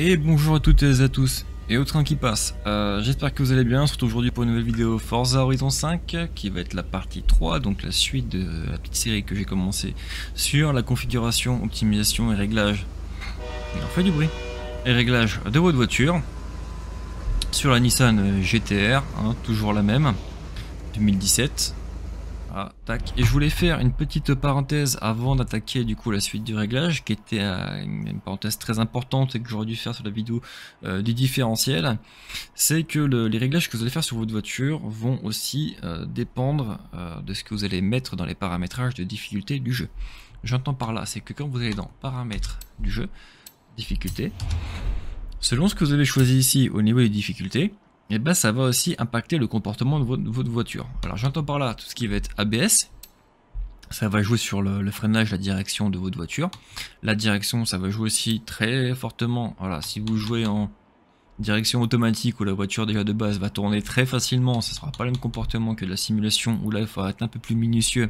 Et bonjour à toutes et à tous, et au train qui passe. Euh, j'espère que vous allez bien, on se retrouve aujourd'hui pour une nouvelle vidéo Forza Horizon 5, qui va être la partie 3, donc la suite de la petite série que j'ai commencé sur la configuration, optimisation et réglage. Il en fait du bruit. Et réglage de votre voiture, sur la Nissan GTR, hein, toujours la même, 2017. Ah, et je voulais faire une petite parenthèse avant d'attaquer du coup la suite du réglage, qui était euh, une parenthèse très importante et que j'aurais dû faire sur la vidéo euh, du différentiel. C'est que les réglages que vous allez faire sur votre voiture vont aussi euh, dépendre de ce que vous allez mettre dans les paramétrages de difficulté du jeu. J'entends par là, c'est que quand vous allez dans paramètres du jeu, difficulté, selon ce que vous avez choisi ici au niveau des difficultés, et eh ben ça va aussi impacter le comportement de votre voiture. Alors j'entends par là tout ce qui va être ABS, ça va jouer sur le, freinage, la direction de votre voiture. La direction, ça va jouer aussi très fortement. Voilà, si vous jouez en direction automatique où la voiture déjà de base va tourner très facilement, ça sera pas le même comportement que la simulation où là il faudra être un peu plus minutieux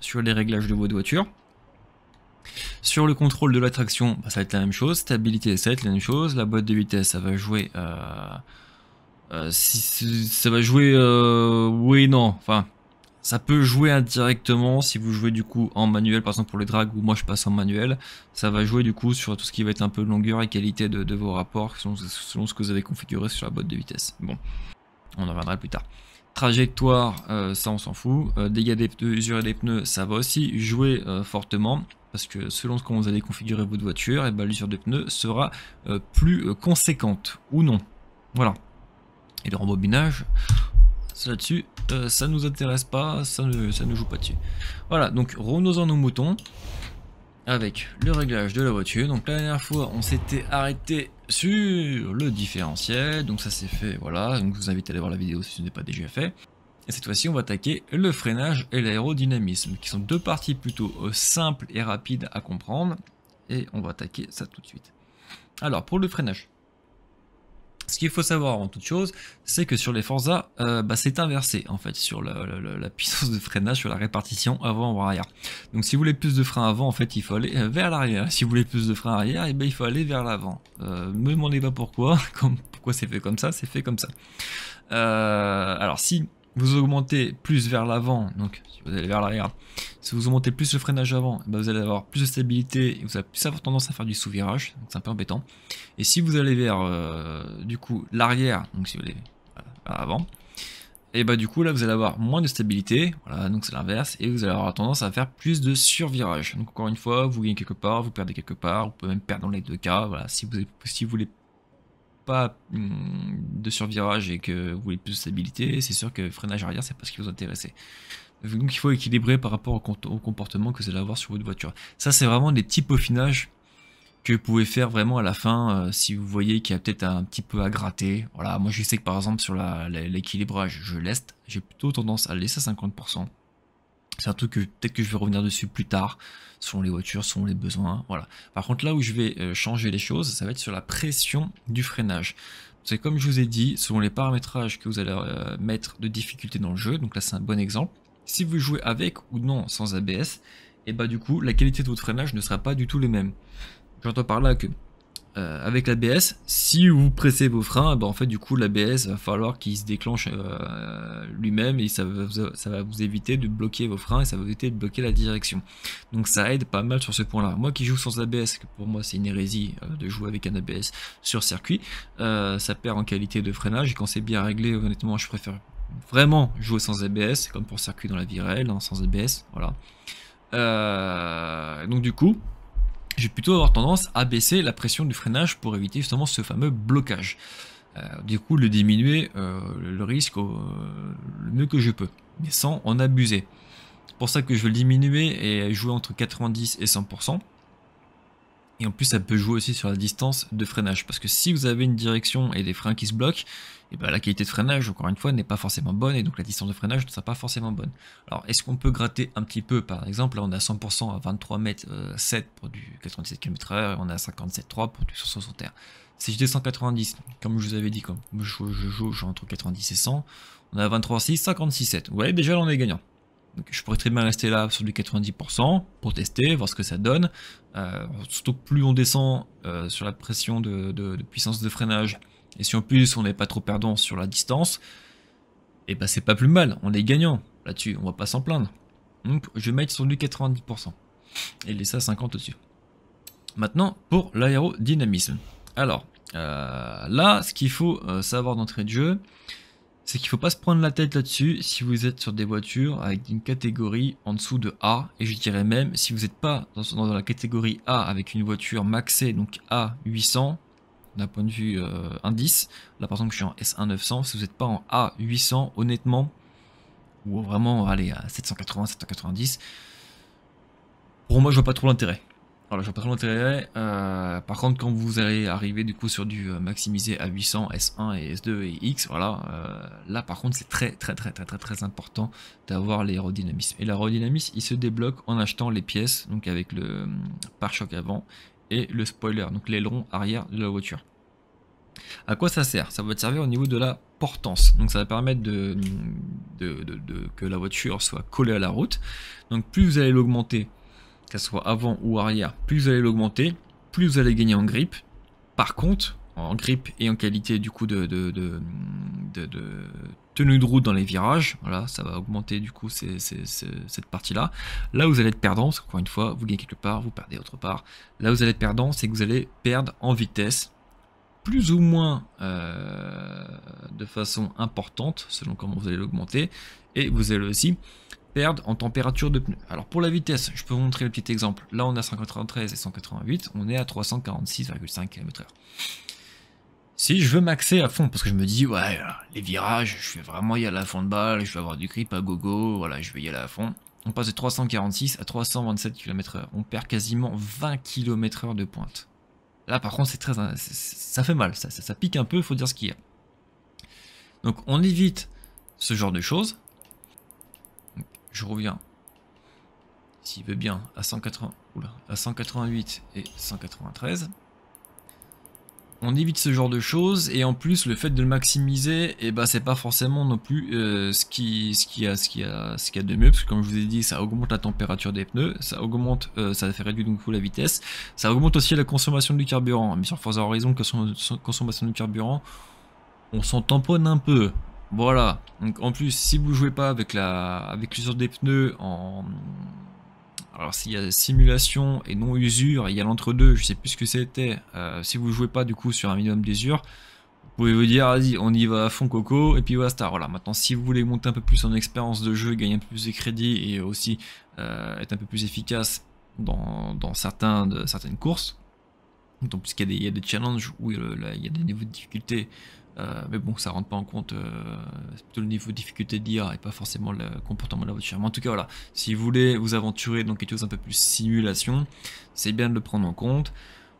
sur les réglages de votre voiture. Sur le contrôle de la traction, bah, ça va être la même chose. Stabilité, ça va être la même chose. La boîte de vitesse, ça va jouer euh, euh, si ça va jouer, euh, oui et non. Enfin, ça peut jouer indirectement si vous jouez du coup en manuel, par exemple pour les drags où moi je passe en manuel, ça va jouer du coup sur tout ce qui va être un peu longueur et qualité de, vos rapports selon, ce que vous avez configuré sur la boîte de vitesse. Bon, on en reviendra plus tard. Trajectoire, euh, ça on s'en fout. dégâts des pneus, des pneus, ça va aussi jouer fortement parce que selon ce que vous allez configurer votre voiture, et ben, l'usure des pneus sera plus conséquente ou non. Voilà et le rembobinage. Là-dessus, ça euh, ça nous intéresse pas, ça ne, ça ne joue pas dessus. Voilà, donc revenons-en nos moutons avec le réglage de la voiture. Donc la dernière fois, on s'était arrêté sur le différentiel, donc ça s'est fait, voilà. Donc je vous invite à aller voir la vidéo si ce n'est pas déjà fait. Et cette fois-ci, on va attaquer le freinage et l'aérodynamisme, qui sont deux parties plutôt euh, simples et rapides à comprendre. Et on va attaquer ça tout de suite. Alors, pour le freinage. Ce qu'il faut savoir en toute chose, c'est que sur les Forza, euh, bah, c'est inversé en fait sur la, puissance de freinage, sur la répartition avant ou arrière. Donc si vous voulez plus de frein avant, en fait, il faut aller euh, vers l'arrière. Si vous voulez plus de frein arrière, et eh ben, il faut aller vers l'avant. ne euh, me demandez pas pourquoi, pourquoi c'est fait comme ça, c'est fait comme ça. alors si vous augmentez plus vers l'avant, donc si vous allez vers l'arrière, si vous augmentez plus le freinage avant, eh ben, vous allez avoir plus de stabilité et vous allez plus avoir tendance à faire du sous-virage, donc c'est un peu embêtant. Et si vous allez vers euh, du coup l'arrière, donc si vous allez euh, avant, et eh bah ben, du coup là vous allez avoir moins de stabilité, voilà, donc c'est l'inverse, et vous allez avoir tendance à faire plus de survirage. Donc encore une fois, vous gagnez quelque part, vous perdez quelque part, vous pouvez même perdre dans les deux cas, voilà, si vous, si vous voulez pas hum, de survirage et que vous voulez plus de stabilité, c'est sûr que freinage arrière c'est pas ce qui vous intéresse. Donc il faut équilibrer par rapport au, comportement que vous allez avoir sur votre voiture. Ça c'est vraiment des petits peaufinages que vous pouvez faire vraiment à la fin euh, si vous voyez qu'il y a peut-être un petit peu à gratter. Voilà, moi je sais que par exemple sur l'équilibrage je laisse, j'ai plutôt tendance à laisser à 50%. C'est un truc que peut-être que je vais revenir dessus plus tard, selon les voitures, selon les besoins. Voilà. Par contre, là où je vais euh, changer les choses, ça va être sur la pression du freinage. C'est comme je vous ai dit, selon les paramétrages que vous allez euh, mettre de difficulté dans le jeu, donc là c'est un bon exemple, si vous jouez avec ou non sans ABS, et eh bah ben, du coup la qualité de votre freinage ne sera pas du tout les même. J'entends par là que euh, avec l'ABS, si vous pressez vos freins, eh ben, en fait du coup l'ABS va falloir qu'il se déclenche euh, lui-même et ça va, vous éviter de bloquer vos freins et ça va vous éviter de bloquer la direction. Donc ça aide pas mal sur ce point-là. Moi qui joue sans ABS, pour moi c'est une hérésie euh, de jouer avec un ABS sur circuit, ça perd en qualité de freinage et quand c'est bien réglé, honnêtement je préfère vraiment jouer sans ABS, comme pour circuit dans la vie réelle, hein, sans ABS, voilà. Euh, donc du coup, j'ai plutôt avoir tendance à baisser la pression du freinage pour éviter justement ce fameux blocage. Euh, du coup, le diminuer euh, le risque le mieux que je peux, mais sans en abuser. C'est pour ça que je veux le diminuer et jouer entre 90 et 100%. Et en plus, ça peut jouer aussi sur la distance de freinage. Parce que si vous avez une direction et des freins qui se bloquent, et eh ben la qualité de freinage, encore une fois, n'est pas forcément bonne. Et donc la distance de freinage ne sera pas forcément bonne. Alors, est-ce qu'on peut gratter un petit peu Par exemple, là, on a 100% à 23 mètres 7 euh, pour du 97 km/h et on a 57,3 pour du 160 R. Si descends 90, comme je vous avais dit, quand je joue entre 90 et 100, on a 23,6, 56,7. Ouais, déjà là, on est gagnant. Donc, je pourrais très bien rester là sur du 90% pour tester, voir ce que ça donne. Euh, surtout que plus on descend euh, sur la pression de, puissance de freinage, et si en plus on n'est pas trop perdant sur la distance, et eh ben c'est pas plus mal, on est gagnant là-dessus, on va pas s'en plaindre. Donc je vais mettre sur du 90% et laisser à 50 au-dessus. Maintenant pour l'aérodynamisme. Alors euh, là, ce qu'il faut savoir d'entrée de jeu, c'est qu'il faut pas se prendre la tête là-dessus si vous êtes sur des voitures avec une catégorie en dessous de A, et je dirais même si vous n'êtes pas dans, la catégorie A avec une voiture maxée, donc A800, d'un point de vue euh, indice, là par exemple je suis en S1900, si vous n'êtes pas en A800, honnêtement, ou vraiment, allez, à 780, 790, pour moi je vois pas trop l'intérêt. Voilà, je pas l'intérêt. Euh, par contre, quand vous allez arriver du coup sur du euh, maximisé à 800, S1 et S2 et X, voilà, euh, là par contre c'est très très très très très très important d'avoir l'aérodynamisme. Et l'aérodynamisme, il se débloque en achetant les pièces, donc avec le pare-choc avant et le spoiler, donc l'aileron arrière de la voiture. À quoi ça sert Ça va te servir au niveau de la portance. Donc ça va permettre de, de que la voiture soit collée à la route. Donc plus vous allez l'augmenter, qu'elle soit avant ou arrière, plus vous allez l'augmenter, plus vous allez gagner en grip. Par contre, en grip et en qualité du coup de, tenue de route dans les virages, voilà, ça va augmenter du coup cette partie-là. Là, vous allez être perdant, Encore une fois, vous gagnez quelque part, vous perdez autre part. Là, vous allez être perdant, c'est que vous allez perdre en vitesse, plus ou moins euh, de façon importante, selon comment vous allez l'augmenter, et vous allez aussi perdent en température de pneu. Alors pour la vitesse, je peux vous montrer le petit exemple. Là on a 193 et 188, on est à 346,5 km/h. Si je veux maxer à fond, parce que je me dis, ouais, euh, les virages, je vais vraiment y aller à fond de balle, je vais avoir du grip à gogo, voilà, je vais y aller à fond. On passe de 346 à 327 km/h. On perd quasiment 20 km/h de pointe. Là, par contre, c'est très, ça fait mal, ça, ça pique un peu, il faut dire ce qu'il y a. Donc, on évite ce genre de choses je reviens. S'il veut bien, à, 180, oula, à 188 et 193. On évite ce genre de choses et en plus le fait de le maximiser, et bah ben c'est pas forcément non plus euh, ce qui ce qui a ce qui a ce qui a de mieux parce que comme je vous ai dit ça augmente la température des pneus, ça augmente euh, ça fait réduire donc la vitesse, ça augmente aussi la consommation du carburant. Mais sur Forza Horizon que consommation du carburant, on s'en tamponne un peu. Voilà, donc en plus, si vous jouez pas avec la avec l'usure des pneus en. Alors s'il y a simulation et non usure, il y a l'entre-deux, je sais plus ce que c'était. Euh, si vous jouez pas du coup sur un minimum d'usure, vous pouvez vous dire vas-y on y va à fond coco et puis Star. Voilà, maintenant si vous voulez monter un peu plus en expérience de jeu, gagner un peu plus de crédits et aussi euh, être un peu plus efficace dans, dans certains, de, certaines courses, donc, puisqu'il y, a des challenges où il, y a des niveaux de difficulté, euh, mais bon, ça rentre pas en compte. Euh, c'est plutôt le niveau de difficulté de l'IA et pas forcément le comportement de la voiture. Mais en tout cas, voilà, si vous voulez vous aventurer dans quelque chose un peu plus simulation, c'est bien de le prendre en compte.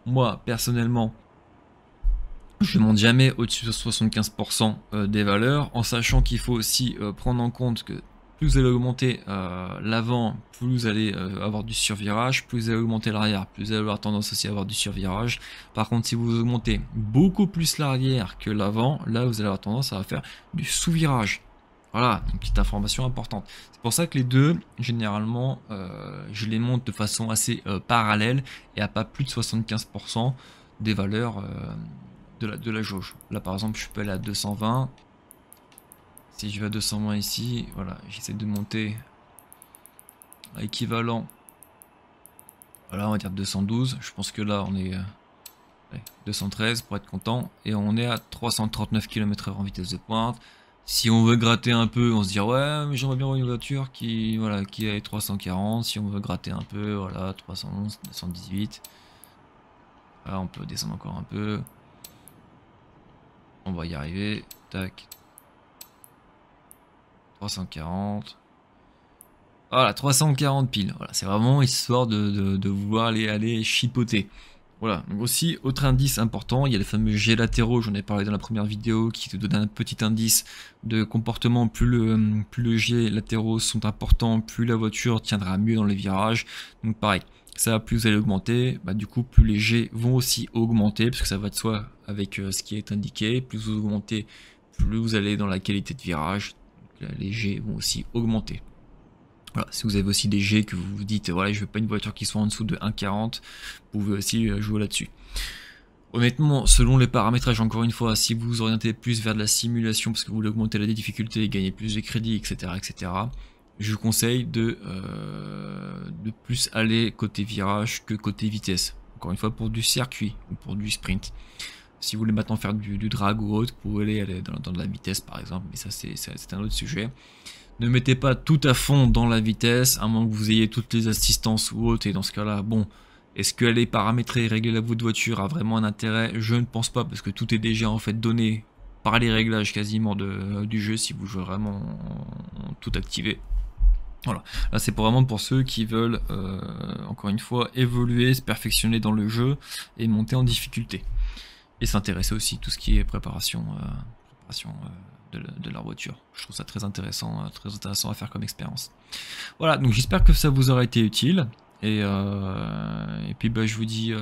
Moi, personnellement, je ne monte jamais au-dessus de 75% euh, des valeurs, en sachant qu'il faut aussi prendre en compte que plus vous allez augmenter euh, l'avant, plus vous allez euh, avoir du survirage, plus vous allez augmenter l'arrière, plus vous allez avoir tendance aussi à avoir du survirage. Par contre, si vous augmentez beaucoup plus l'arrière que l'avant, là, vous allez avoir tendance à faire du sous-virage. Voilà, une petite information importante. C'est pour ça que les deux, généralement, euh, je les monte de façon assez parallèle et à pas plus de 75% des valeurs de la, de la jauge. Là, par exemple, je peux aller à 220, si je vais à 200 moins ici, voilà, j'essaie de monter à équivalent. Voilà, on va dire 212. Je pense que là, on est 213 euh, pour être content. Et on est à 339 km/h en vitesse de pointe. Si on veut gratter un peu, on se dit ouais, mais j'aimerais bien avoir une voiture qui voilà, qui est 340. Si on veut gratter un peu, voilà, 311, 218. Là, on peut descendre encore un peu. On va y arriver. Tac, 340. Voilà, 340 piles. Voilà, c'est vraiment histoire de, vouloir aller, aller chipoter. Voilà, donc aussi, autre indice important, il y a les fameux jets latéraux, j'en ai parlé dans la première vidéo, qui te donne un petit indice de comportement. Plus le, plus latéraux sont importants, plus la voiture tiendra mieux dans les virages. Donc pareil, ça, plus vous allez augmenter, bah, du coup, plus les jets vont aussi augmenter, parce que ça va de soi avec euh, ce qui est indiqué. Plus vous augmentez, plus vous allez dans la qualité de virage, les G vont aussi augmenter. Voilà, si vous avez aussi des G que vous vous dites, voilà, je veux pas une voiture qui soit en dessous de 1,40, vous pouvez aussi euh, jouer là-dessus. Honnêtement, selon les paramétrages, encore une fois, si vous vous orientez plus vers de la simulation parce que vous voulez augmenter la difficulté, gagner plus de crédits, etc., etc., je vous conseille de, euh, de plus aller côté virage que côté vitesse. Encore une fois, pour du circuit ou pour du sprint. Si vous voulez maintenant faire du, drag ou autre, vous pouvez aller dans, de la vitesse par exemple, mais ça c'est un autre sujet. Ne mettez pas tout à fond dans la vitesse, à moins que vous ayez toutes les assistances ou autre, et dans ce cas-là, bon, est-ce qu'aller paramétrer et régler la votre de voiture a vraiment un intérêt Je ne pense pas, parce que tout est déjà en fait donné par les réglages quasiment de, du jeu si vous jouez vraiment tout activé. Voilà, là c'est vraiment pour ceux qui veulent, euh, encore une fois, évoluer, se perfectionner dans le jeu et monter en difficulté et s'intéresser aussi tout ce qui est préparation, euh, préparation euh, de, de, la voiture. Je trouve ça très intéressant, euh, très intéressant à faire comme expérience. Voilà, donc j'espère que ça vous aura été utile. Et, et puis bah, je vous dis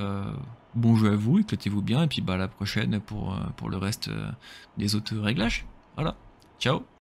bonjour à vous, éclatez-vous bien, et puis bah, à la prochaine pour, pour le reste des autres réglages. Voilà, ciao